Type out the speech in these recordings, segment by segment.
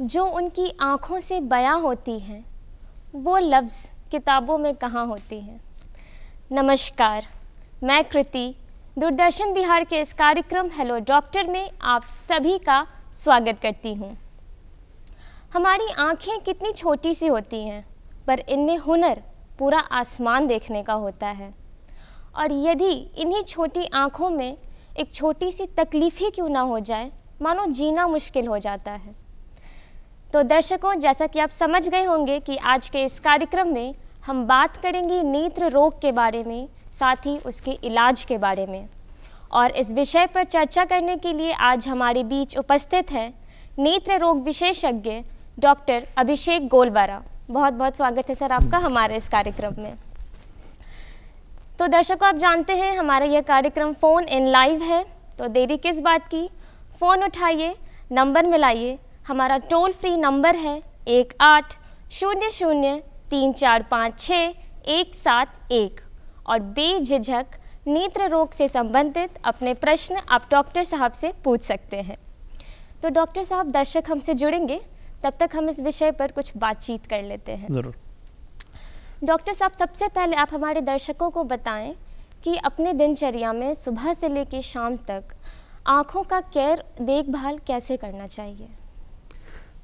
जो उनकी आँखों से बयां होती हैं वो लफ्ज़ किताबों में कहाँ होती हैं नमस्कार मैं कृति दूरदर्शन बिहार के इस कार्यक्रम हेलो डॉक्टर में आप सभी का स्वागत करती हूँ हमारी आँखें कितनी छोटी सी होती हैं पर इनमें हुनर पूरा आसमान देखने का होता है और यदि इन्हीं छोटी आँखों में एक छोटी सी तकलीफ़ ही क्यों ना हो जाए मानो जीना मुश्किल हो जाता है तो दर्शकों जैसा कि आप समझ गए होंगे कि आज के इस कार्यक्रम में हम बात करेंगे नेत्र रोग के बारे में साथ ही उसके इलाज के बारे में और इस विषय पर चर्चा करने के लिए आज हमारे बीच उपस्थित हैं नेत्र रोग विशेषज्ञ डॉक्टर अभिषेक गोलबारा बहुत बहुत स्वागत है सर आपका हमारे इस कार्यक्रम में तो दर्शकों आप जानते हैं हमारा यह कार्यक्रम फ़ोन इन लाइव है तो देरी किस बात की फ़ोन उठाइए नंबर मिलाइए हमारा टोल फ्री नंबर है एक आठ शून्य शून्य तीन चार पाँच छः एक सात एक और बेझिझक नेत्र रोग से संबंधित अपने प्रश्न आप डॉक्टर साहब से पूछ सकते हैं तो डॉक्टर साहब दर्शक हमसे जुड़ेंगे तब तक हम इस विषय पर कुछ बातचीत कर लेते हैं ज़रूर डॉक्टर साहब सबसे पहले आप हमारे दर्शकों को बताएं कि अपने दिनचर्या में सुबह से लेकर शाम तक आँखों का केयर देखभाल कैसे करना चाहिए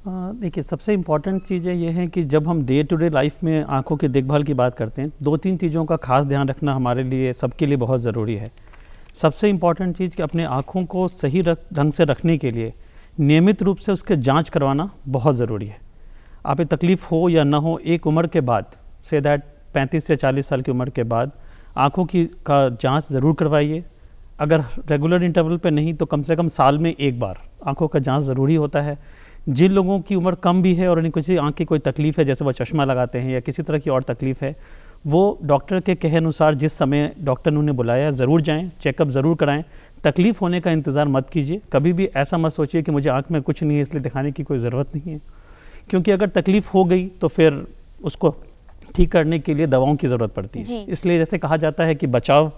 देखिए सबसे इम्पॉर्टेंट चीज़ें ये हैं कि जब हम डे टू डे लाइफ में आंखों की देखभाल की बात करते हैं दो तीन चीज़ों का खास ध्यान रखना हमारे लिए सबके लिए बहुत ज़रूरी है सबसे इम्पॉर्टेंट चीज़ कि अपने आँखों को सही रख ढंग से रखने के लिए नियमित रूप से उसके जाँच करवाना बहुत ज़रूरी है आप तकलीफ़ हो या ना हो एक उम्र के बाद से दैट पैंतीस से चालीस साल की उम्र के बाद आँखों की का जाँच ज़रूर करवाइए अगर रेगुलर इंटरवल पे नहीं तो कम से कम साल में एक बार आँखों का जाँच ज़रूरी होता है जिन लोगों की उम्र कम भी है और उन्हें कुछ आँख की कोई तकलीफ़ है जैसे वो चश्मा लगाते हैं या किसी तरह की और तकलीफ़ है वो डॉक्टर के कहे अनुसार जिस समय डॉक्टर ने उन्हें बुलाया ज़रूर जाएँ चेकअप ज़रूर कराएँ तकलीफ़ होने का इंतज़ार मत कीजिए कभी भी ऐसा मत सोचिए कि मुझे आँख में कुछ नहीं है इसलिए दिखाने की कोई ज़रूरत नहीं है क्योंकि अगर तकलीफ़ हो गई तो फिर उसको ठीक करने के लिए दवाओं की ज़रूरत पड़ती है इसलिए जैसे कहा जाता है कि बचाव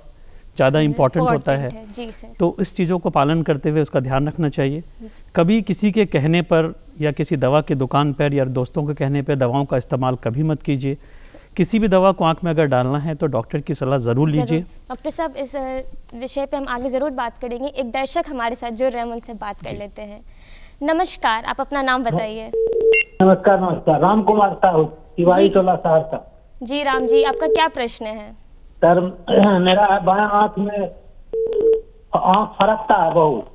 ज़्यादा इम्पॉर्टेंट होता है, है जी सर। तो इस चीज़ों को पालन करते हुए उसका ध्यान रखना चाहिए कभी किसी के कहने पर या किसी दवा के दुकान पर या दोस्तों के कहने पर दवाओं का इस्तेमाल कभी मत कीजिए किसी भी दवा को आंख में अगर डालना है तो डॉक्टर की सलाह ज़रूर लीजिए डॉक्टर साहब इस विषय पे हम आगे ज़रूर बात करेंगे एक दर्शक हमारे साथ जुड़ रहे हैं उनसे बात कर लेते हैं नमस्कार आप अपना नाम बताइए नमस्कार नमस्कार राम कुमार साहू तिवारी टोला सहरसा जी राम जी आपका क्या प्रश्न है सर मेरा बाया आंख में आंख फरकता है बहुत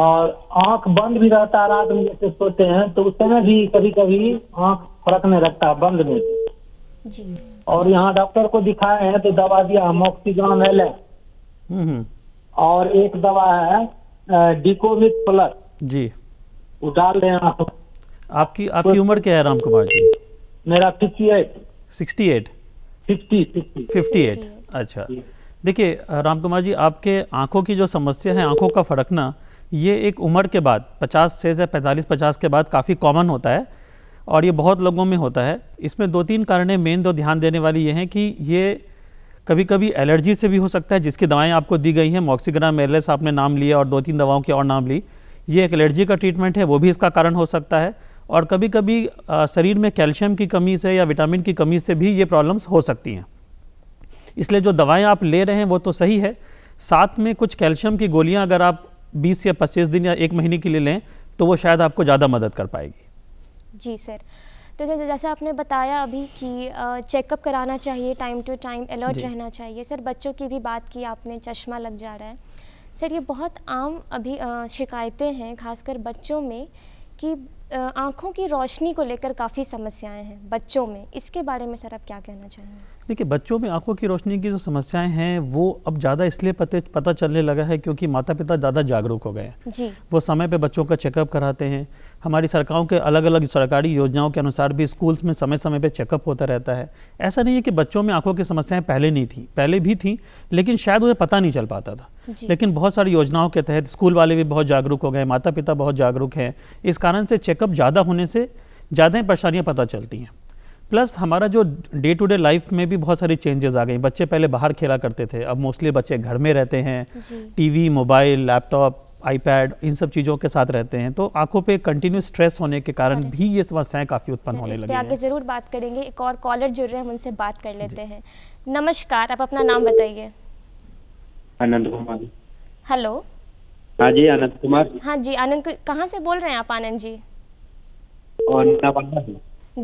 और आंख बंद भी रहता है रात में जैसे सोते हैं तो उस समय भी कभी कभी आंख फरकने लगता है बंद में जी। और यहाँ डॉक्टर को दिखाए हैं तो दवा दिया हम ऑक्सीजन एल और एक दवा है डिकोमिक प्लस जी वो डाल आपकी आपकी तो, उम्र क्या है राम कुमार जी मेरा fifty eight sixty eight fifty fifty eight अच्छा देखिए राम कुमार जी आपके आंखों की जो समस्या है आंखों का फड़कना ये एक उम्र के बाद 50 से या 45 50 के बाद काफ़ी कॉमन होता है और ये बहुत लोगों में होता है इसमें दो तीन कारणें मेन दो ध्यान देने वाली ये हैं कि ये कभी कभी एलर्जी से भी हो सकता है जिसकी दवाएं आपको दी गई हैं मॉक्सीग्राम एल आपने नाम लिया और दो तीन दवाओं की और नाम ली ये एक एलर्जी का ट्रीटमेंट है वो भी इसका कारण हो सकता है और कभी कभी शरीर में कैल्शियम की कमी से या विटामिन की कमी से भी ये प्रॉब्लम्स हो सकती हैं इसलिए जो दवाएं आप ले रहे हैं वो तो सही है साथ में कुछ कैल्शियम की गोलियां अगर आप 20 या 25 दिन या एक महीने के लिए लें तो वो शायद आपको ज़्यादा मदद कर पाएगी जी सर तो जैसे आपने बताया अभी कि चेकअप कराना चाहिए टाइम टू टाइम अलर्ट रहना चाहिए सर बच्चों की भी बात की आपने चश्मा लग जा रहा है सर ये बहुत आम अभी शिकायतें हैं खासकर बच्चों में कि आँखों की रोशनी को लेकर काफ़ी समस्याएं हैं बच्चों में इसके बारे में सर आप क्या कहना चाहेंगे देखिए बच्चों में आंखों की रोशनी की जो समस्याएं हैं वो अब ज़्यादा इसलिए पते पता चलने लगा है क्योंकि माता पिता ज़्यादा जागरूक हो गए हैं जी वो समय पे बच्चों का चेकअप कराते हैं हमारी सरकारों के अलग अलग सरकारी योजनाओं के अनुसार भी स्कूल्स में समय समय पर चेकअप होता रहता है ऐसा नहीं है कि बच्चों में आंखों की समस्याएं पहले नहीं थी पहले भी थी लेकिन शायद उन्हें पता नहीं चल पाता था लेकिन बहुत सारी योजनाओं के तहत स्कूल वाले भी बहुत जागरूक हो गए माता पिता बहुत जागरूक हैं इस कारण से चेकअप ज़्यादा होने से ज़्यादा परेशानियाँ पता चलती हैं प्लस हमारा जो डे टू डे लाइफ में भी बहुत सारी चेंजेस आ गई बच्चे पहले बाहर खेला करते थे अब मोस्टली बच्चे घर में रहते हैं टीवी मोबाइल लैपटॉप आईपैड इन सब चीज़ों के साथ रहते हैं तो आंखों पे कंटिन्यू स्ट्रेस होने के कारण भी ये समस्याएं काफ़ी उत्पन्न होने लगी आगे ज़रूर बात करेंगे एक और कॉलर जुड़ रहे हैं उनसे बात कर लेते हैं नमस्कार आप अपना नाम बताइए आनंद कुमार हेलो हाँ जी आनंद कुमार हाँ जी आनंद कहाँ से बोल रहे हैं आप आनंद जी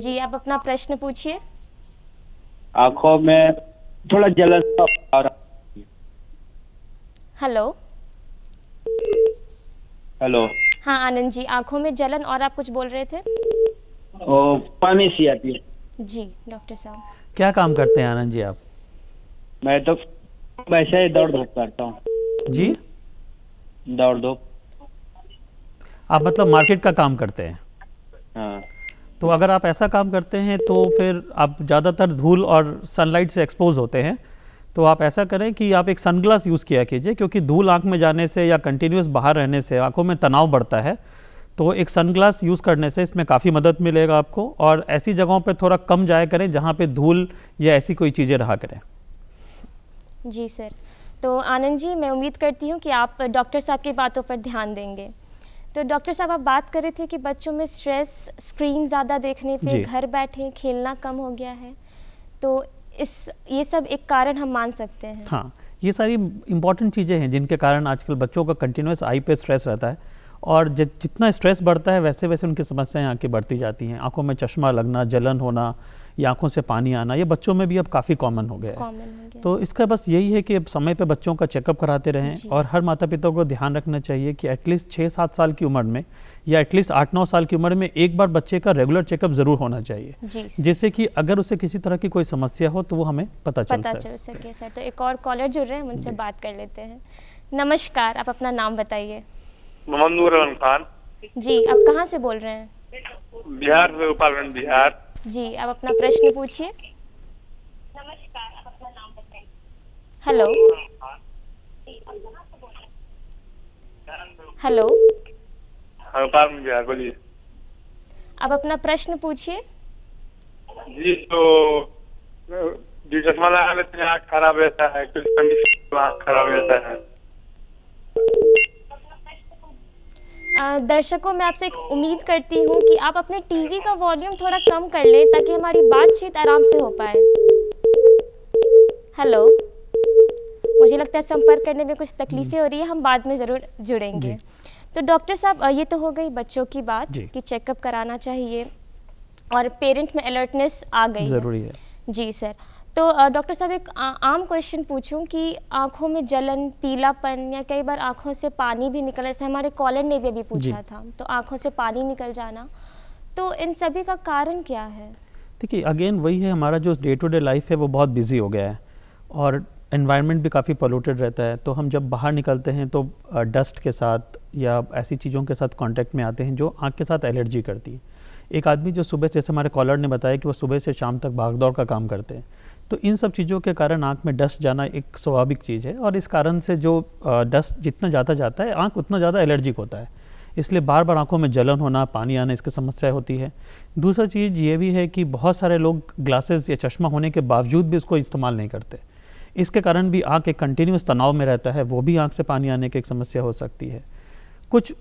जी आप अपना प्रश्न पूछिए आंखों में थोड़ा जलन हेलो हेलो हाँ आनंद जी आंखों में जलन और आप कुछ बोल रहे थे ओ, पानी सी आती है जी डॉक्टर साहब क्या काम करते हैं आनंद जी आप मैं तो वैसे ही दौड़ धूप करता हूँ जी दौड़ धूप आप मतलब मार्केट का काम करते हैं हाँ तो अगर आप ऐसा काम करते हैं तो फिर आप ज़्यादातर धूल और सनलाइट से एक्सपोज होते हैं तो आप ऐसा करें कि आप एक सनग्लास यूज़ किया कीजिए क्योंकि धूल आँख में जाने से या कंटिन्यूस बाहर रहने से आँखों में तनाव बढ़ता है तो एक सनग्लास यूज़ करने से इसमें काफ़ी मदद मिलेगा आपको और ऐसी जगहों पर थोड़ा कम जाया करें जहाँ पर धूल या ऐसी कोई चीज़ें रहा करें जी सर तो आनंद जी मैं उम्मीद करती हूँ कि आप डॉक्टर साहब की बातों पर ध्यान देंगे तो डॉक्टर साहब आप बात कर रहे थे कि बच्चों में स्ट्रेस स्क्रीन ज़्यादा देखने पे घर बैठे खेलना कम हो गया है तो इस ये सब एक कारण हम मान सकते हैं हाँ ये सारी इंपॉर्टेंट चीज़ें हैं जिनके कारण आजकल बच्चों का कंटिन्यूस आई पे स्ट्रेस रहता है और जितना स्ट्रेस बढ़ता है वैसे वैसे उनकी समस्याएं आके बढ़ती जाती हैं आंखों में चश्मा लगना जलन होना या आंखों से पानी आना ये बच्चों में भी अब काफ़ी कॉमन हो गया है तो इसका बस यही है कि समय पे बच्चों का चेकअप कराते रहें और हर माता पिता को ध्यान रखना चाहिए कि एटलीस्ट छः सात साल की उम्र में या एटलीस्ट आठ नौ साल की उम्र में एक बार बच्चे का रेगुलर चेकअप ज़रूर होना चाहिए जैसे कि अगर उसे किसी तरह की कोई समस्या हो तो वो हमें पता चल सके सर तो एक और कॉलर जुड़ रहे हैं उनसे बात कर लेते हैं नमस्कार आप अपना नाम बताइए मोहम्मद जी आप कहाँ से बोल रहे हैं बिहार से गोपालगंज बिहार जी आप अपना प्रश्न पूछिए हेलो हेलो हाँ, बोलिए आप अपना प्रश्न पूछिए जी तो खराब रहता है कुछ खराब रहता है दर्शकों मैं आपसे एक उम्मीद करती हूँ कि आप अपने टीवी का वॉल्यूम थोड़ा कम कर लें ताकि हमारी बातचीत आराम से हो पाए हेलो मुझे लगता है संपर्क करने में कुछ तकलीफें हो रही है हम बाद में ज़रूर जुड़ेंगे तो डॉक्टर साहब ये तो हो गई बच्चों की बात कि चेकअप कराना चाहिए और पेरेंट में अलर्टनेस आ गई ज़रूरी है जी सर तो डॉक्टर साहब एक आ, आम क्वेश्चन पूछूं कि आंखों में जलन पीलापन या कई बार आंखों से पानी भी निकल ऐसे हमारे कॉलर ने भी अभी पूछा था तो आंखों से पानी निकल जाना तो इन सभी का कारण क्या है देखिए अगेन वही है हमारा जो डे टू डे लाइफ है वो बहुत बिजी हो गया है और इन्वायरमेंट भी काफ़ी पोलूटेड रहता है तो हम जब बाहर निकलते हैं तो डस्ट के साथ या ऐसी चीज़ों के साथ कॉन्टेक्ट में आते हैं जो आँख के साथ एलर्जी करती है एक आदमी जो सुबह से जैसे हमारे कॉलर ने बताया कि वो सुबह से शाम तक भाग दौड़ का काम करते हैं तो इन सब चीज़ों के कारण आँख में डस्ट जाना एक स्वाभाविक चीज़ है और इस कारण से जो डस्ट जितना ज़्यादा जाता है आँख उतना ज़्यादा एलर्जिक होता है इसलिए बार बार आँखों में जलन होना पानी आना इसकी समस्या होती है दूसरा चीज़ ये भी है कि बहुत सारे लोग ग्लासेस या चश्मा होने के बावजूद भी उसको इस्तेमाल नहीं करते इसके कारण भी आँख एक कंटिन्यूस तनाव में रहता है वो भी आँख से पानी आने की एक समस्या हो सकती है कुछ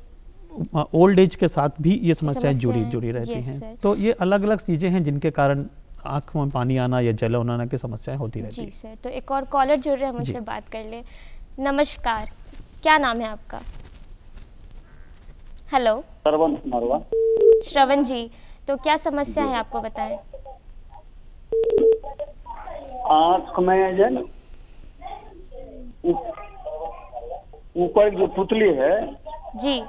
ओल्ड एज के साथ भी ये समस्याएं जुड़ी जुड़ी रहती हैं तो ये अलग अलग चीज़ें हैं जिनके कारण आँख में पानी आना या जल होना की समस्याएं होती रहती है तो एक और कॉलर जुड़ रहे हैं मुझसे बात कर ले नमस्कार क्या नाम है आपका हेलो श्रवण श्रवण जी तो क्या समस्या है आपको बताएं आँख में जो ऊपर जो पुतली है जी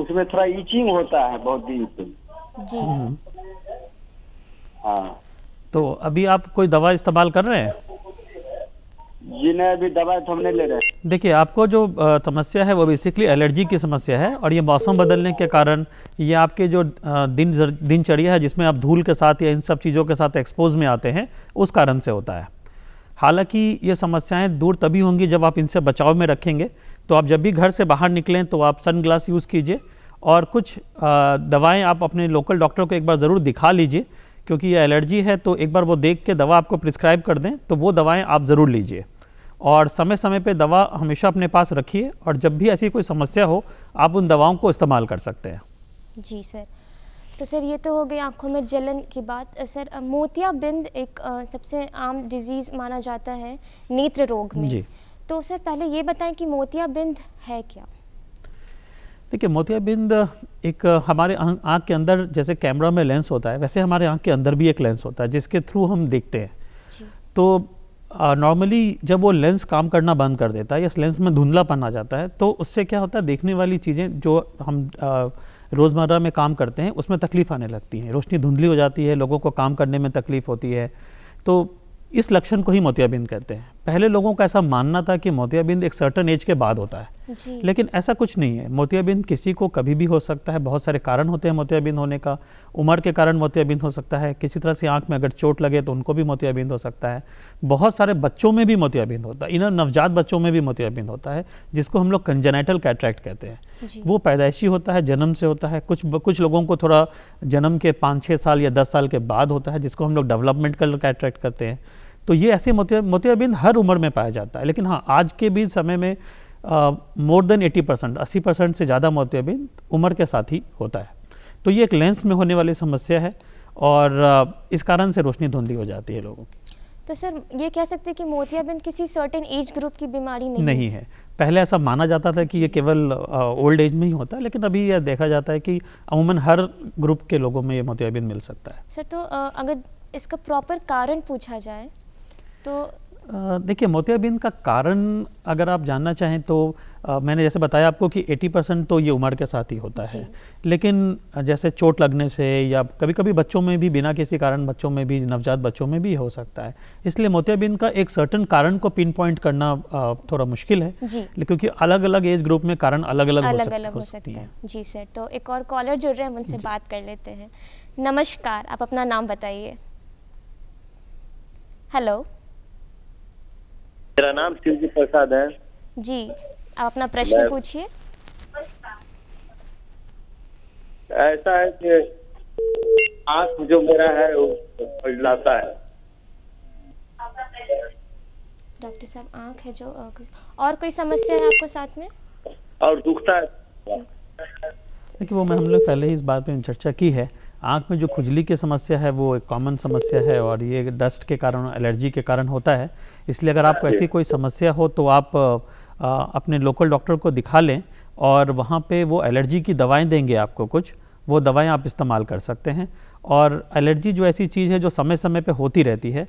उसमें थोड़ा इचिंग होता है बहुत दिन से जी हम्म। हाँ तो अभी आप कोई दवा इस्तेमाल कर रहे हैं जी नहीं अभी दवा तो हम नहीं ले रहे देखिए आपको जो समस्या है वो बेसिकली एलर्जी की समस्या है और ये मौसम बदलने के कारण ये आपके जो दिन दिनचर्या है जिसमें आप धूल के साथ या इन सब चीज़ों के साथ एक्सपोज में आते हैं उस कारण से होता है हालांकि ये समस्याएं दूर तभी होंगी जब आप इनसे बचाव में रखेंगे तो आप जब भी घर से बाहर निकलें तो आप सनग्लास यूज़ कीजिए और कुछ दवाएं आप अपने लोकल डॉक्टर को एक बार ज़रूर दिखा लीजिए क्योंकि ये एलर्जी है तो एक बार वो देख के दवा आपको प्रिस्क्राइब कर दें तो वो दवाएं आप ज़रूर लीजिए और समय समय पे दवा हमेशा अपने पास रखिए और जब भी ऐसी कोई समस्या हो आप उन दवाओं को इस्तेमाल कर सकते हैं जी सर तो सर ये तो हो गई आँखों में जलन की बात सर मोतियाबिंद एक सबसे आम डिजीज़ माना जाता है नेत्र रोग में जी तो सर पहले ये बताएं कि मोतियाबिंद है क्या देखिए मोतियाबिंद एक हमारे आँख के अंदर जैसे कैमरा में लेंस होता है वैसे हमारे आँख के अंदर भी एक लेंस होता है जिसके थ्रू हम देखते हैं तो नॉर्मली जब वो लेंस काम करना बंद कर देता है या लेंस में धुंधलापन आ जाता है तो उससे क्या होता है देखने वाली चीज़ें जो हम रोज़मर्रा में काम करते हैं उसमें तकलीफ़ आने लगती है रोशनी धुंधली हो जाती है लोगों को काम करने में तकलीफ़ होती है तो इस लक्षण को ही मोतियाबिंद कहते हैं पहले लोगों का ऐसा मानना था कि मोतियाबिंद एक सर्टन एज के बाद होता है लेकिन ऐसा कुछ नहीं है मोतियाबिंद किसी को कभी भी हो सकता है बहुत सारे कारण होते हैं मोतियाबिंद होने का उम्र के कारण मोतियाबिंद हो सकता है किसी तरह से आंख में अगर चोट लगे तो उनको भी मोतियाबिंद हो सकता है बहुत सारे बच्चों में भी मोतियाबिंद होता है इन नवजात बच्चों में भी मोतियाबिंद होता है जिसको हम लोग कंजेनेटल कैट्रैक्ट कहते हैं वो पैदाइशी होता है जन्म से होता है कुछ कुछ लोगों को थोड़ा जन्म के पाँच छः साल या दस साल के बाद होता है जिसको हम लोग डेवलपमेंट कैट्रैक्ट करते हैं तो ये ऐसे मोतियाबिंद हर उम्र में पाया जाता है लेकिन हाँ आज के भी समय में मोर देन 80 परसेंट अस्सी परसेंट से ज़्यादा मोतियाबिंद उम्र के साथ ही होता है तो ये एक लेंस में होने वाली समस्या है और इस कारण से रोशनी धुंधली हो जाती है लोगों की तो सर ये कह सकते हैं कि मोतियाबिंद किसी सर्टेन एज ग्रुप की बीमारी नहीं नहीं है पहले ऐसा माना जाता था कि ये केवल ओल्ड एज में ही होता है लेकिन अभी यह देखा जाता है कि अमूमन हर ग्रुप के लोगों में ये मोतियाबिंद मिल सकता है सर तो अगर इसका प्रॉपर कारण पूछा जाए तो देखिए मोतियाबिंद का कारण अगर आप जानना चाहें तो आ, मैंने जैसे बताया आपको कि 80 परसेंट तो ये उम्र के साथ ही होता है लेकिन जैसे चोट लगने से या कभी कभी बच्चों में भी बिना किसी कारण बच्चों में भी नवजात बच्चों में भी हो सकता है इसलिए मोतियाबिंद का एक सर्टन कारण को पिन पॉइंट करना आ, थोड़ा मुश्किल है क्योंकि अलग अलग एज ग्रुप में कारण अलग अलग, अलग अलग हो सकते हैं जी सर तो एक और कॉलर जुड़ रहे हैं उनसे बात कर लेते हैं नमस्कार आप अपना नाम बताइए हेलो मेरा नाम शिवजी प्रसाद है जी आप अपना प्रश्न पूछिए ऐसा है कि आंख जो मेरा है वो बदलाता है डॉक्टर साहब आंख है जो और कोई समस्या है आपको साथ में और दुखता है देखिए वो मैं हम लोग पहले ही इस बात पे चर्चा की है आँख में जो खुजली की समस्या है वो एक कॉमन समस्या है और ये डस्ट के कारण एलर्जी के कारण होता है इसलिए अगर आपको ऐसी कोई समस्या हो तो आप आ, अपने लोकल डॉक्टर को दिखा लें और वहाँ पे वो एलर्जी की दवाएं देंगे आपको कुछ वो दवाएं आप इस्तेमाल कर सकते हैं और एलर्जी जो ऐसी चीज़ है जो समय समय पे होती रहती है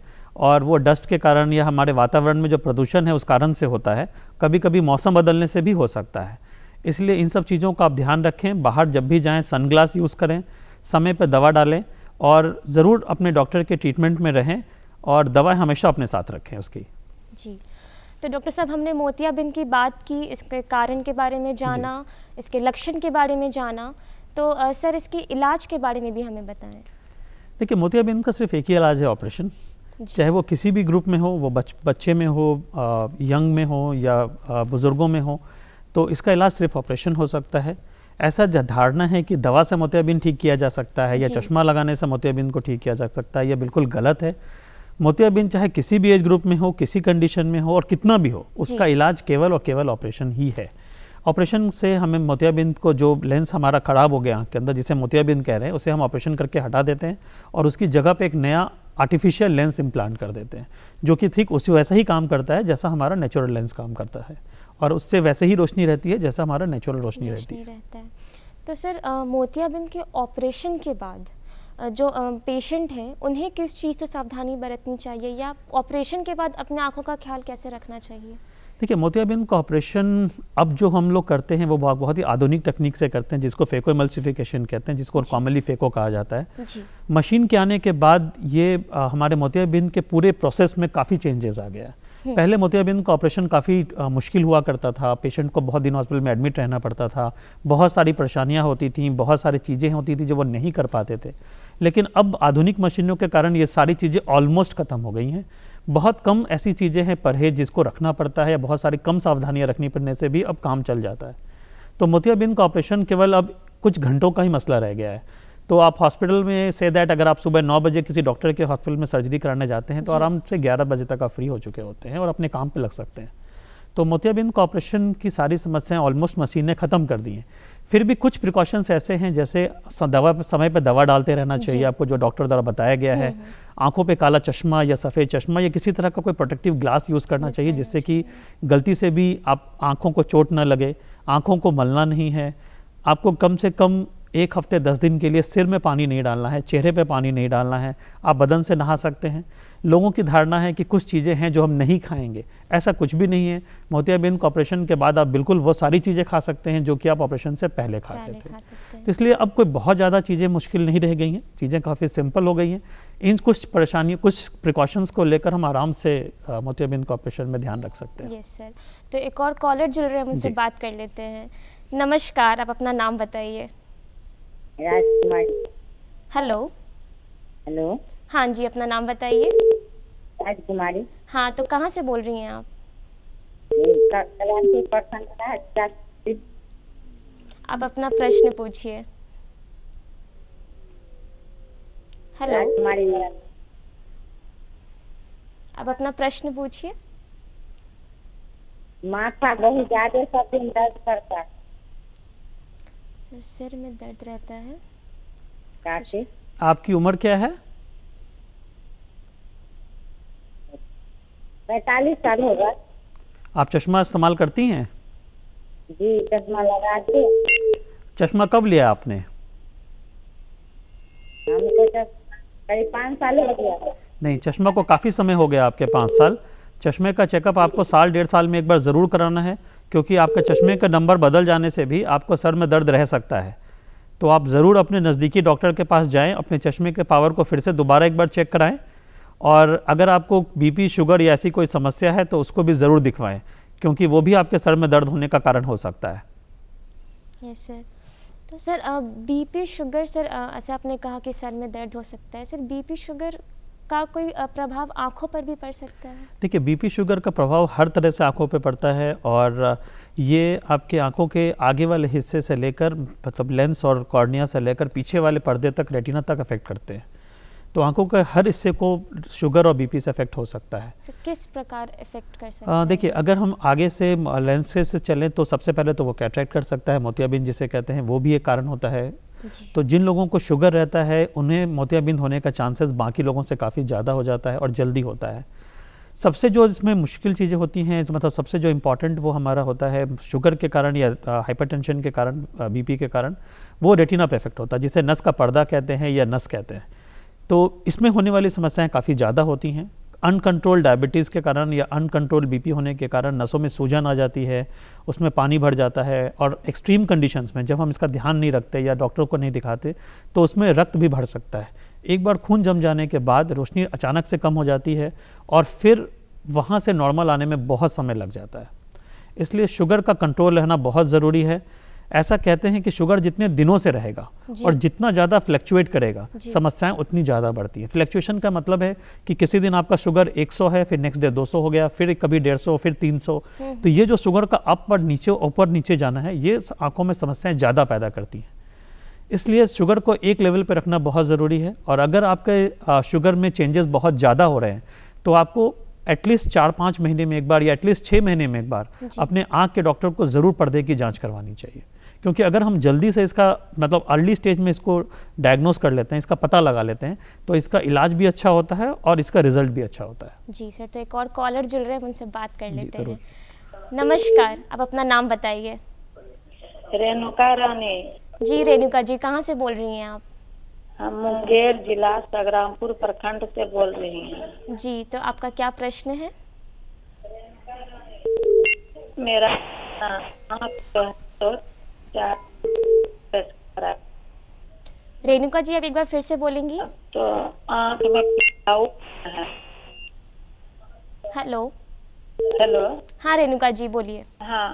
और वो डस्ट के कारण या हमारे वातावरण में जो प्रदूषण है उस कारण से होता है कभी कभी मौसम बदलने से भी हो सकता है इसलिए इन सब चीज़ों का आप ध्यान रखें बाहर जब भी जाएँ सनग्लास यूज़ करें समय पर दवा डालें और ज़रूर अपने डॉक्टर के ट्रीटमेंट में रहें और दवा हमेशा अपने साथ रखें उसकी जी तो डॉक्टर साहब हमने मोतियाबिंद की बात की इसके कारण के बारे में जाना इसके लक्षण के बारे में जाना तो आ, सर इसके इलाज के बारे में भी हमें बताएं देखिए मोतियाबिंद का सिर्फ एक ही इलाज है ऑपरेशन चाहे वो किसी भी ग्रुप में हो वो बच, बच्चे में हो आ, यंग में हो या बुज़ुर्गों में हो तो इसका इलाज सिर्फ ऑपरेशन हो सकता है ऐसा धारणा है कि दवा से मोतियाबिंद ठीक किया जा सकता है या चश्मा लगाने से मोतियाबिंद को ठीक किया जा सकता है यह बिल्कुल गलत है मोतियाबिंद चाहे किसी भी एज ग्रुप में हो किसी कंडीशन में हो और कितना भी हो उसका इलाज केवल और केवल ऑपरेशन ही है ऑपरेशन से हमें मोतियाबिंद को जो लेंस हमारा ख़राब हो गया आँख के अंदर जिसे मोतियाबिंद कह रहे हैं उसे हम ऑपरेशन करके हटा देते हैं और उसकी जगह पे एक नया आर्टिफिशियल लेंस इम्प्लांट कर देते हैं जो कि ठीक उसी वैसा ही काम करता है जैसा हमारा नेचुरल लेंस काम करता है और उससे वैसे ही रोशनी रहती है जैसा हमारा नेचुरल रोशनी, रोशनी रहती है रहता है तो सर मोतियाबिंद के ऑपरेशन के बाद जो पेशेंट हैं उन्हें किस चीज़ से सावधानी बरतनी चाहिए या ऑपरेशन के बाद अपने आँखों का ख्याल कैसे रखना चाहिए देखिए मोतियाबिंद का ऑपरेशन अब जो हम लोग करते हैं वो बहुत बहुत ही आधुनिक टेक्निक से करते हैं जिसको फेको एमल्सिफिकेशन कहते हैं जिसको कॉमनली फेको कहा जाता है मशीन के आने के बाद ये आ, हमारे मोतियाबिंद के पूरे प्रोसेस में काफ़ी चेंजेस आ गया है हम्म। पहले मोतियाबिंद का ऑपरेशन काफ़ी मुश्किल हुआ करता था पेशेंट को बहुत दिन हॉस्पिटल में एडमिट रहना पड़ता था बहुत सारी परेशानियां होती थी बहुत सारी चीज़ें होती थी जो वो नहीं कर पाते थे लेकिन अब आधुनिक मशीनों के कारण ये सारी चीज़ें ऑलमोस्ट ख़त्म हो गई हैं बहुत कम ऐसी चीज़ें हैं परहेज जिसको रखना पड़ता है या बहुत सारी कम सावधानियाँ रखनी पड़ने से भी अब काम चल जाता है तो मोतियाबिंद का ऑपरेशन केवल अब कुछ घंटों का ही मसला रह गया है तो आप हॉस्पिटल में से दैट अगर आप सुबह नौ बजे किसी डॉक्टर के हॉस्पिटल में सर्जरी कराने जाते हैं तो आराम से ग्यारह बजे तक आप फ्री हो चुके होते हैं और अपने काम पर लग सकते हैं तो मोतियाबिंद कॉपरेशन की सारी समस्याएं ऑलमोस्ट मशीन ने ख़त्म कर दी हैं फिर भी कुछ प्रिकॉशंस ऐसे हैं जैसे दवा समय पर दवा डालते रहना चाहिए आपको जो डॉक्टर द्वारा बताया गया है हम्म, हम्म। आंखों पे काला चश्मा या सफ़ेद चश्मा या किसी तरह का कोई प्रोटेक्टिव ग्लास यूज़ करना अच्छा, चाहिए जिससे अच्छा। कि गलती से भी आप आँखों को चोट ना लगे आँखों को मलना नहीं है आपको कम से कम एक हफ्ते दस दिन के लिए सिर में पानी नहीं डालना है चेहरे पे पानी नहीं डालना है आप बदन से नहा सकते हैं लोगों की धारणा है कि कुछ चीज़ें हैं जो हम नहीं खाएंगे ऐसा कुछ भी नहीं है मोतियाबिंद को ऑपरेशन के बाद आप बिल्कुल वो सारी चीज़ें खा सकते हैं जो कि आप ऑपरेशन से पहले खाते थे खा तो इसलिए अब कोई बहुत ज़्यादा चीज़ें मुश्किल नहीं रह गई हैं चीज़ें काफ़ी सिंपल हो गई हैं इन कुछ परेशानियों कुछ प्रिकॉशंस को लेकर हम आराम से मोतियाबिंद को ऑपरेशन में ध्यान रख सकते हैं यस सर तो एक और कॉलर जुड़ रहे हैं उनसे बात कर लेते हैं नमस्कार आप अपना नाम बताइए राजकुमारी हेलो हेलो हाँ जी अपना नाम बताइए राजकुमारी हाँ तो कहाँ से बोल रही हैं आप आप अपना प्रश्न पूछिए हेलो अब अपना प्रश्न पूछिए माथा बहुत ज्यादा सब दिन दर्द करता है सिर में दर्द रहता है आपकी उम्र क्या है पैतालीस साल होगा आप चश्मा इस्तेमाल करती हैं जी चश्मा लगाती चश्मा कब लिया आपने तो साल हो गया नहीं चश्मा को काफ़ी समय हो गया आपके पाँच साल चश्मे का चेकअप आपको साल डेढ़ साल में एक बार ज़रूर कराना है क्योंकि आपका चश्मे का नंबर बदल जाने से भी आपको सर में दर्द रह सकता है तो आप ज़रूर अपने नज़दीकी डॉक्टर के पास जाएं अपने चश्मे के पावर को फिर से दोबारा एक बार चेक कराएं और अगर आपको बीपी शुगर या ऐसी कोई समस्या है तो उसको भी ज़रूर दिखवाएं क्योंकि वो भी आपके सर में दर्द होने का कारण हो सकता है यस सर तो सर बीपी शुगर सर ऐसे अच्छा आपने कहा कि सर में दर्द हो सकता है सर बीपी शुगर का कोई प्रभाव आँखों पर भी पड़ सकता है देखिए बीपी शुगर का प्रभाव हर तरह से आँखों पर पड़ता है और ये आपके आँखों के आगे वाले हिस्से से लेकर मतलब लेंस और कॉर्निया से लेकर पीछे वाले पर्दे तक रेटिना तक अफेक्ट करते हैं तो आंखों के हर हिस्से को शुगर और बीपी से अफेक्ट हो सकता है अच्छा, किस प्रकार इफेक्ट कर सकता देखिए अगर हम आगे से लेंसेज से चलें तो सबसे पहले तो वो कैट्रैक्ट कर सकता है मोतियाबिन जिसे कहते हैं वो भी एक कारण होता है तो जिन लोगों को शुगर रहता है उन्हें मोतियाबिंद होने का चांसेस बाकी लोगों से काफ़ी ज़्यादा हो जाता है और जल्दी होता है सबसे जो इसमें मुश्किल चीज़ें होती हैं मतलब सबसे जो इम्पॉर्टेंट वो हमारा होता है शुगर के कारण या हाइपरटेंशन के कारण बीपी के कारण वो रेटिना पे इफेक्ट होता है जिसे नस का पर्दा कहते हैं या नस कहते हैं तो इसमें होने वाली समस्याएं काफ़ी ज़्यादा होती हैं अनकंट्रोल डायबिटीज़ के कारण या अनकंट्रोल बीपी होने के कारण नसों में सूजन आ जाती है उसमें पानी भर जाता है और एक्सट्रीम कंडीशंस में जब हम इसका ध्यान नहीं रखते या डॉक्टर को नहीं दिखाते तो उसमें रक्त भी भर सकता है एक बार खून जम जाने के बाद रोशनी अचानक से कम हो जाती है और फिर वहाँ से नॉर्मल आने में बहुत समय लग जाता है इसलिए शुगर का कंट्रोल रहना बहुत ज़रूरी है ऐसा कहते हैं कि शुगर जितने दिनों से रहेगा और जितना ज़्यादा फ्लैक्चुएट करेगा समस्याएं उतनी ज़्यादा बढ़ती हैं फ्लैक्चुएशन का मतलब है कि किसी दिन आपका शुगर 100 है फिर नेक्स्ट डे 200 हो गया फिर कभी 150 फिर 300 हम्म। तो ये जो शुगर का अप और नीचे ऊपर नीचे जाना है ये आँखों में समस्याएँ ज़्यादा पैदा करती हैं इसलिए शुगर को एक लेवल पर रखना बहुत ज़रूरी है और अगर आपके शुगर में चेंजेस बहुत ज़्यादा हो रहे हैं तो आपको एटलीस्ट चार पाँच महीने में एक बार या एटलीस्ट छः महीने में एक बार अपने आँख के डॉक्टर को ज़रूर पर्दे की जाँच करवानी चाहिए क्योंकि अगर हम जल्दी से इसका मतलब अर्ली स्टेज में इसको डायग्नोस कर लेते हैं इसका पता लगा लेते हैं तो इसका इलाज भी अच्छा होता है और इसका रिजल्ट भी अच्छा होता है जी सर तो एक और कॉलर जुड़ रहे हैं उनसे बात कर लेते हैं नमस्कार आप अपना नाम बताइए रेणुका रानी जी रेणुका जी कहाँ से बोल रही हैं आप हम मुंगेर जिला सगरामपुर प्रखंड से बोल रही हैं जी तो आपका क्या प्रश्न है मेरा तो, तो रेणुका जी आप एक बार फिर से बोलेंगी तो, हाँ, तो में हेलो हेलो हाँ रेणुका जी बोलिए हाँ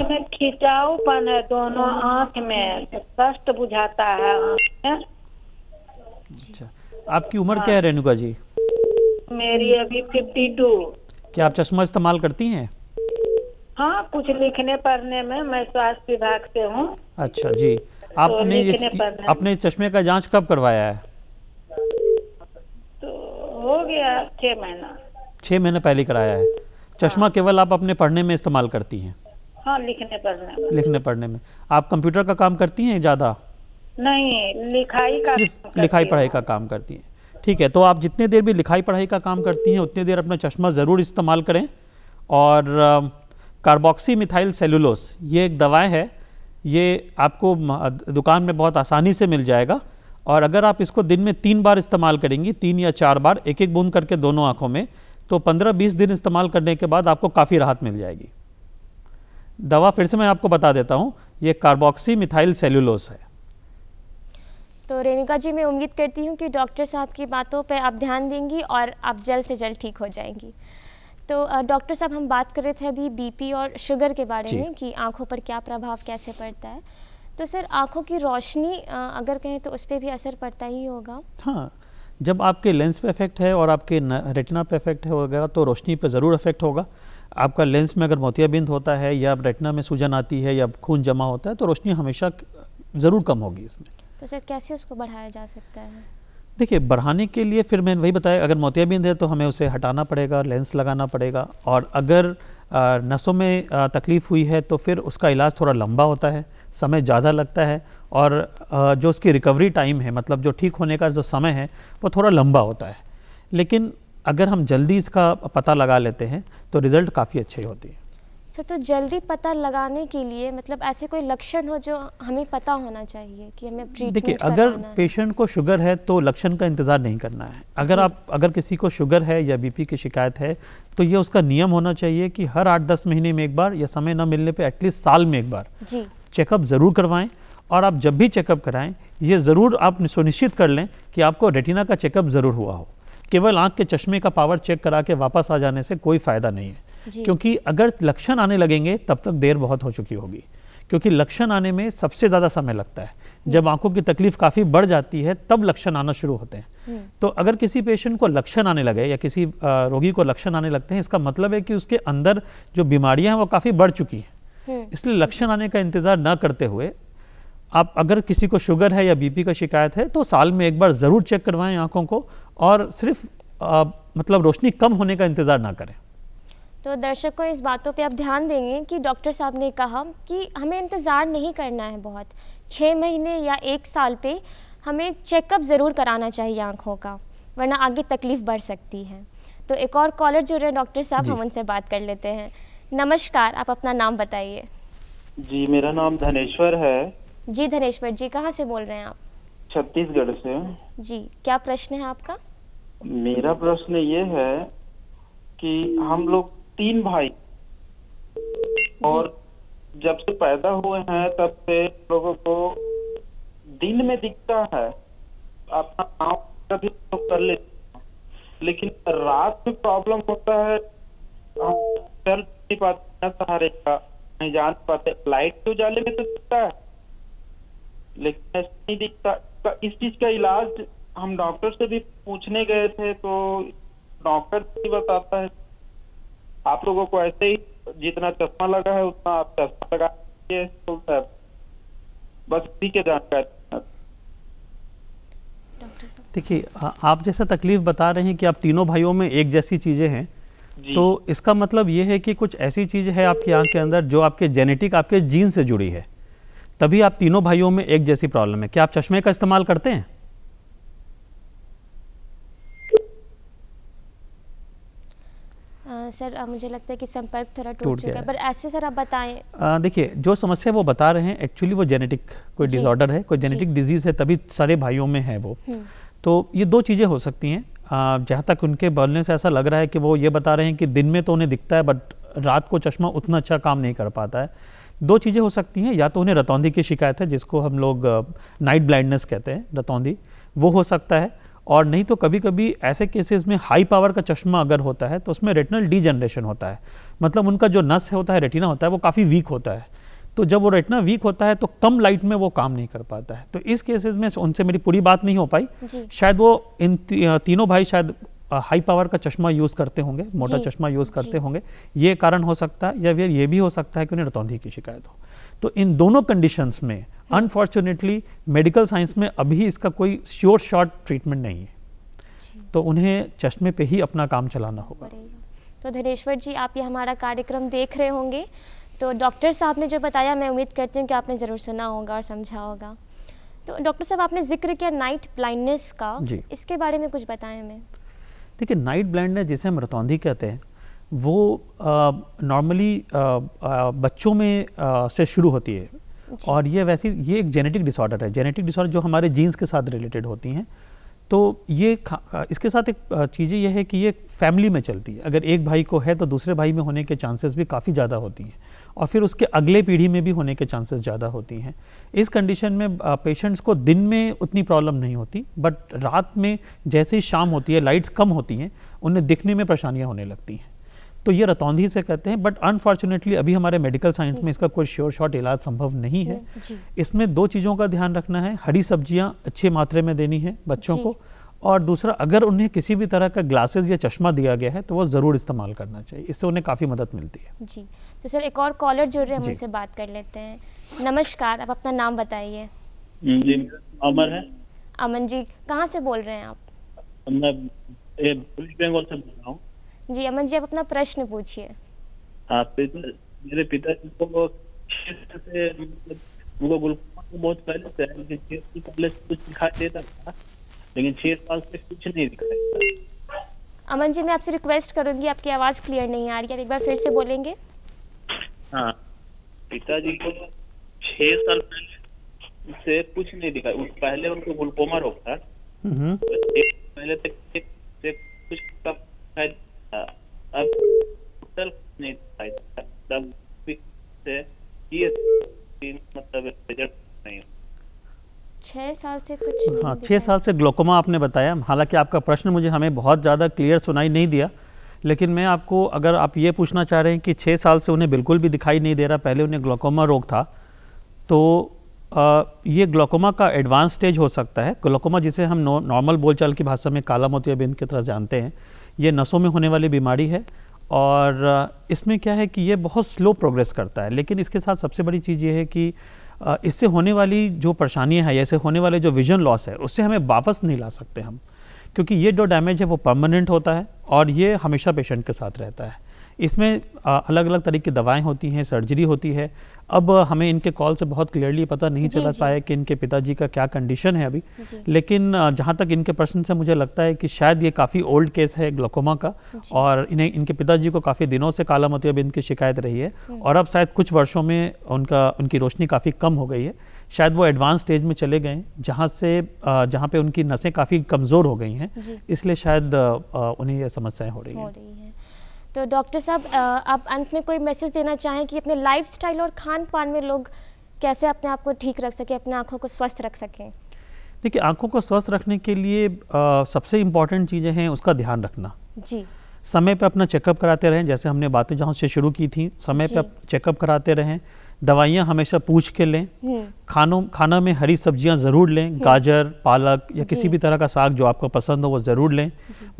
में खिंचाऊपन है दोनों आँख में कष्ट बुझाता है अच्छा आपकी उम्र क्या है हाँ। रेणुका जी मेरी अभी फिफ्टी टू क्या आप चश्मा इस्तेमाल करती हैं हाँ कुछ लिखने पढ़ने में मैं स्वास्थ्य विभाग से हूँ अच्छा जी आपने तो अपने चश्मे का जांच कब करवाया है तो हो गया छह महीना छह महीने पहले कराया है चश्मा हाँ। केवल आप अपने पढ़ने में इस्तेमाल करती हैं हाँ लिखने पढ़ने में लिखने पढ़ने में आप कंप्यूटर का काम करती हैं ज़्यादा नहीं लिखाई का सिर्फ लिखाई पढ़ाई का काम करती हैं ठीक है तो आप जितने देर भी लिखाई पढ़ाई का काम करती हैं उतनी देर अपना चश्मा ज़रूर इस्तेमाल करें और कार्बोक्सी मिथाइल सेलुलोस ये एक दवाएं है ये आपको दुकान में बहुत आसानी से मिल जाएगा और अगर आप इसको दिन में तीन बार इस्तेमाल करेंगी तीन या चार बार एक एक बूंद करके दोनों आँखों में तो पंद्रह बीस दिन इस्तेमाल करने के बाद आपको काफ़ी राहत मिल जाएगी दवा फिर से मैं आपको बता देता हूँ ये कार्बोक्सी मिथाइल सेलुलोस है तो रेणुका जी मैं उम्मीद करती हूँ कि डॉक्टर साहब की बातों पर आप ध्यान देंगी और आप जल्द से जल्द ठीक हो जाएंगी तो डॉक्टर साहब हम बात कर रहे थे अभी बीपी और शुगर के बारे में कि आँखों पर क्या प्रभाव कैसे पड़ता है तो सर आँखों की रोशनी अगर कहें तो उस पर भी असर पड़ता ही होगा हाँ जब आपके लेंस पे इफेक्ट है और आपके रेटिना पे इफेक्ट होगा तो रोशनी पे ज़रूर इफेक्ट होगा आपका लेंस में अगर मोतियाबिंद होता है या रेटिना में सूजन आती है या खून जमा होता है तो रोशनी हमेशा ज़रूर कम होगी इसमें तो सर कैसे उसको बढ़ाया जा सकता है देखिए बढ़ाने के लिए फिर मैंने वही बताया अगर मोतियाबिंद है तो हमें उसे हटाना पड़ेगा लेंस लगाना पड़ेगा और अगर नसों में तकलीफ़ हुई है तो फिर उसका इलाज थोड़ा लंबा होता है समय ज़्यादा लगता है और जो उसकी रिकवरी टाइम है मतलब जो ठीक होने का जो समय है वो थोड़ा लंबा होता है लेकिन अगर हम जल्दी इसका पता लगा लेते हैं तो रिज़ल्ट काफ़ी अच्छे होते हैं सर अच्छा, तो जल्दी पता लगाने के लिए मतलब ऐसे कोई लक्षण हो जो हमें पता होना चाहिए कि हमें ट्रीटमेंट देखिए अगर पेशेंट को शुगर है तो लक्षण का इंतज़ार नहीं करना है अगर आप अगर किसी को शुगर है या बीपी की शिकायत है तो ये उसका नियम होना चाहिए कि हर आठ दस महीने में एक बार या समय न मिलने पर एटलीस्ट साल में एक बार चेकअप ज़रूर करवाएँ और आप जब भी चेकअप कराएं ये ज़रूर आप सुनिश्चित कर लें कि आपको रेटिना का चेकअप ज़रूर हुआ हो केवल आँख के चश्मे का पावर चेक करा के वापस आ जाने से कोई फ़ायदा नहीं है क्योंकि अगर लक्षण आने लगेंगे तब तक देर बहुत हो चुकी होगी क्योंकि लक्षण आने में सबसे ज़्यादा समय लगता है हम्म। जब आंखों की तकलीफ काफ़ी बढ़ जाती है तब लक्षण आना शुरू होते हैं हम्म। तो अगर किसी पेशेंट को लक्षण आने लगे या किसी रोगी को लक्षण आने लगते हैं इसका मतलब है कि उसके अंदर जो बीमारियां हैं वो काफ़ी बढ़ चुकी हैं हम्म। इसलिए लक्षण आने का इंतज़ार न करते हुए आप अगर किसी को शुगर है या बीपी का शिकायत है तो साल में एक बार ज़रूर चेक करवाएं आंखों को और सिर्फ आ, मतलब रोशनी कम होने का इंतज़ार ना करें तो दर्शकों इस बातों पे आप ध्यान देंगे कि डॉक्टर साहब ने कहा कि हमें इंतज़ार नहीं करना है बहुत छः महीने या एक साल पे हमें चेकअप ज़रूर कराना चाहिए आँखों का वरना आगे तकलीफ़ बढ़ सकती है तो एक और कॉलर जो रहे डॉक्टर साहब हम उनसे बात कर लेते हैं नमस्कार आप अपना नाम बताइए जी मेरा नाम धनेश्वर है जी धनेश्वर जी कहाँ से बोल रहे हैं आप छत्तीसगढ़ से जी क्या प्रश्न है आपका मेरा प्रश्न ये है कि हम लोग तीन भाई और जब से पैदा हुए हैं तब से लोगों को दिन में दिखता है अपना तो कर लेते लेकिन रात में प्रॉब्लम होता है चल नहीं पाते सहारे का नहीं जान पाते लाइट तो जाले में तो दिखता है लेकिन ऐसा नहीं दिखता तो इस चीज का इलाज हम डॉक्टर से भी पूछने गए थे तो डॉक्टर भी बताता है आप लोगों को ऐसे ही जितना चश्मा लगा है उतना आप चश्मा लगा तो बस ठीक है जानकारी देखिए आप जैसा तकलीफ बता रहे हैं कि आप तीनों भाइयों में एक जैसी चीज़ें हैं तो इसका मतलब ये है कि कुछ ऐसी चीज़ है आपकी आंख के अंदर जो आपके जेनेटिक आपके जीन से जुड़ी है तभी आप तीनों भाइयों में एक जैसी प्रॉब्लम है क्या आप चश्मे का इस्तेमाल करते हैं सर मुझे लगता है कि संपर्क थोड़ा टूट चुका है पर ऐसे सर आप बताएं देखिए जो समस्या वो बता रहे हैं एक्चुअली वो जेनेटिक कोई डिसऑर्डर है कोई जेनेटिक डिजीज़ है तभी सारे भाइयों में है वो हम्म। तो ये दो चीज़ें हो सकती हैं जहाँ तक उनके बोलने से ऐसा लग रहा है कि वो ये बता रहे हैं कि दिन में तो उन्हें दिखता है बट रात को चश्मा उतना अच्छा काम नहीं कर पाता है दो चीज़ें हो सकती हैं या तो उन्हें रतौंधी की शिकायत है जिसको हम लोग नाइट ब्लाइंडनेस कहते हैं रतौंधी वो हो सकता है और नहीं तो कभी कभी ऐसे केसेस में हाई पावर का चश्मा अगर होता है तो उसमें रेटिनल डी होता है मतलब उनका जो नस होता है रेटिना होता है वो काफ़ी वीक होता है तो जब वो रेटिना वीक होता है तो कम लाइट में वो काम नहीं कर पाता है तो इस केसेस में उनसे मेरी पूरी बात नहीं हो पाई शायद वो इन तीनों भाई शायद हाई पावर का चश्मा यूज़ करते होंगे मोटा चश्मा यूज़ करते होंगे ये कारण हो सकता है या फिर ये भी हो सकता है कि उन्हें रतौंधी की शिकायत हो तो इन दोनों कंडीशंस में अनफॉर्चुनेटली मेडिकल साइंस में अभी इसका कोई श्योर शॉर्ट ट्रीटमेंट नहीं है तो उन्हें चश्मे पे ही अपना काम चलाना होगा तो धनेश्वर जी आप ये हमारा कार्यक्रम देख रहे होंगे तो डॉक्टर साहब ने जो बताया मैं उम्मीद करती हूँ कि आपने ज़रूर सुना होगा और समझा होगा तो डॉक्टर साहब आपने जिक्र किया नाइट ब्लाइंडनेस का इसके बारे में कुछ बताएं हमें देखिए नाइट ब्लाइंडनेस जिसे हम रतौंधी कहते हैं वो नॉर्मली बच्चों में आ, से शुरू होती है और ये वैसे ये एक जेनेटिक डिसऑर्डर है जेनेटिक डिसऑर्डर जो हमारे जीन्स के साथ रिलेटेड होती हैं तो ये इसके साथ एक चीज़ें यह है कि ये फैमिली में चलती है अगर एक भाई को है तो दूसरे भाई में होने के चांसेस भी काफ़ी ज़्यादा होती हैं और फिर उसके अगले पीढ़ी में भी होने के चांसेस ज़्यादा होती हैं इस कंडीशन में पेशेंट्स को दिन में उतनी प्रॉब्लम नहीं होती बट रात में जैसे ही शाम होती है लाइट्स कम होती हैं उन्हें दिखने में परेशानियाँ होने लगती हैं तो ये रतौंधी से कहते हैं बट अनफॉर्चुनेटली अभी हमारे मेडिकल साइंस में इसका कोई श्योर शॉट इलाज संभव नहीं है इसमें दो चीज़ों का ध्यान रखना है हरी सब्जियाँ अच्छी मात्रा में देनी है बच्चों को और दूसरा अगर उन्हें किसी भी तरह का ग्लासेस या चश्मा दिया गया है तो वो ज़रूर इस्तेमाल करना चाहिए इससे उन्हें काफ़ी मदद मिलती है जी तो सर एक और कॉलर जुड़ रहे हैं उनसे बात कर लेते हैं नमस्कार आप अपना नाम बताइए हम्म, जी अमर है अमन जी कहाँ से बोल रहे हैं आप मैं बंगाल से बोल रहा हूँ जी अमन जी आप अपना प्रश्न पूछिए हाँ, तो मेरे पिताजी को से उनको बहुत पहले से लेकिन कुछ दिखाई देता था लेकिन छह साल से कुछ नहीं दिखाई अमन जी मैं आपसे रिक्वेस्ट करूंगी आपकी आवाज़ क्लियर नहीं आ रही है एक बार फिर से बोलेंगे हाँ पिताजी को छह साल पहले से कुछ नहीं दिखाई उस पहले उनको गुलकोमा रोक था हम्म। पहले तक से कुछ अब से ये मतलब नहीं छः साल से कुछ हाँ छः साल से ग्लोकोमा आपने बताया हालांकि आपका प्रश्न मुझे हमें बहुत ज़्यादा क्लियर सुनाई नहीं दिया लेकिन मैं आपको अगर आप ये पूछना चाह रहे हैं कि छः साल से उन्हें बिल्कुल भी दिखाई नहीं दे रहा पहले उन्हें ग्लोकोमा रोग था तो आ, ये ग्लोकोमा का एडवांस स्टेज हो सकता है ग्लोकोमा जिसे हम नॉर्मल बोलचाल की भाषा में काला मोतियाबिंद की तरह जानते हैं ये नसों में होने वाली बीमारी है और इसमें क्या है कि ये बहुत स्लो प्रोग्रेस करता है लेकिन इसके साथ सबसे बड़ी चीज़ ये है कि इससे होने वाली जो परेशानियाँ हैं या इससे होने वाले जो विजन लॉस है उससे हमें वापस नहीं ला सकते हम क्योंकि ये जो डैमेज है वो परमानेंट होता है और ये हमेशा पेशेंट के साथ रहता है इसमें अलग अलग तरीके की दवाएं होती हैं सर्जरी होती है अब हमें इनके कॉल से बहुत क्लियरली पता नहीं चला पाया कि इनके पिताजी का क्या कंडीशन है अभी लेकिन जहाँ तक इनके प्रश्न से मुझे लगता है कि शायद ये काफ़ी ओल्ड केस है ग्लोकोमा का और इन्हें इनके पिताजी को काफ़ी दिनों से काला मतलब इनकी शिकायत रही है और अब शायद कुछ वर्षों में उनका उनकी रोशनी काफ़ी कम हो गई है शायद वो एडवांस स्टेज में चले गए जहाँ से जहाँ पे उनकी नसें काफ़ी कमज़ोर हो गई हैं इसलिए शायद उन्हें यह समस्याएं हो रही हैं तो डॉक्टर साहब आप अंत में कोई मैसेज देना चाहें कि अपने लाइफस्टाइल और खान पान में लोग कैसे अपने आप को ठीक रख सकें अपने आँखों को स्वस्थ रख सकें देखिए आँखों को स्वस्थ रखने के लिए आ, सबसे इम्पॉर्टेंट चीज़ें हैं उसका ध्यान रखना जी समय पे अपना चेकअप कराते रहें जैसे हमने बातें जहाँ से शुरू की थी समय पे चेकअप कराते रहें दवाइयाँ हमेशा पूछ के लें हम्म। खानों खाना में हरी सब्जियाँ ज़रूर लें हम्म। गाजर पालक या किसी भी तरह का साग जो आपको पसंद हो वो ज़रूर लें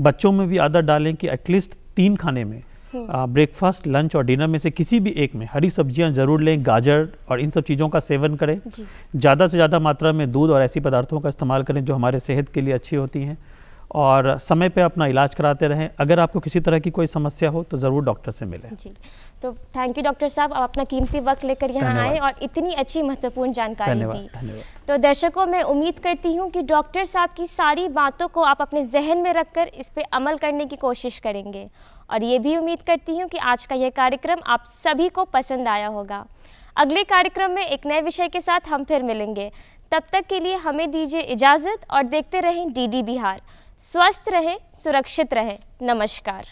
बच्चों में भी आदत डालें कि एटलीस्ट तीन खाने में ब्रेकफास्ट हम्म। लंच और डिनर में से किसी भी एक में हरी सब्जियां जरूर लें गाजर और इन सब चीज़ों का सेवन करें ज़्यादा से ज़्यादा मात्रा में दूध और ऐसी पदार्थों का इस्तेमाल करें जो हमारे सेहत के लिए अच्छी होती हैं और समय पर अपना इलाज कराते रहें अगर आपको किसी तरह की कोई समस्या हो तो ज़रूर डॉक्टर से मिलें तो थैंक यू डॉक्टर साहब आप अपना कीमती वक्त लेकर यहाँ आए और इतनी अच्छी महत्वपूर्ण जानकारी दी तो दर्शकों मैं उम्मीद करती हूँ कि डॉक्टर साहब की सारी बातों को आप अपने जहन में रखकर इस पर अमल करने की कोशिश करेंगे और ये भी उम्मीद करती हूँ कि आज का यह कार्यक्रम आप सभी को पसंद आया होगा अगले कार्यक्रम में एक नए विषय के साथ हम फिर मिलेंगे तब तक के लिए हमें दीजिए इजाज़त और देखते रहें डी बिहार स्वस्थ रहें सुरक्षित रहें नमस्कार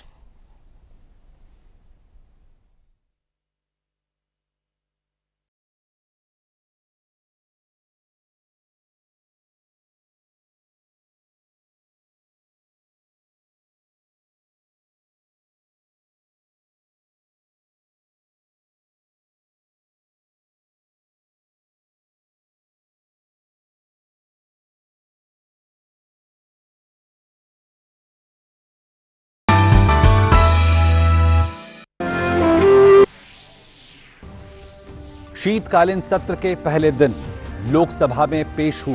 शीतकालीन सत्र के पहले दिन लोकसभा में पेश हुआ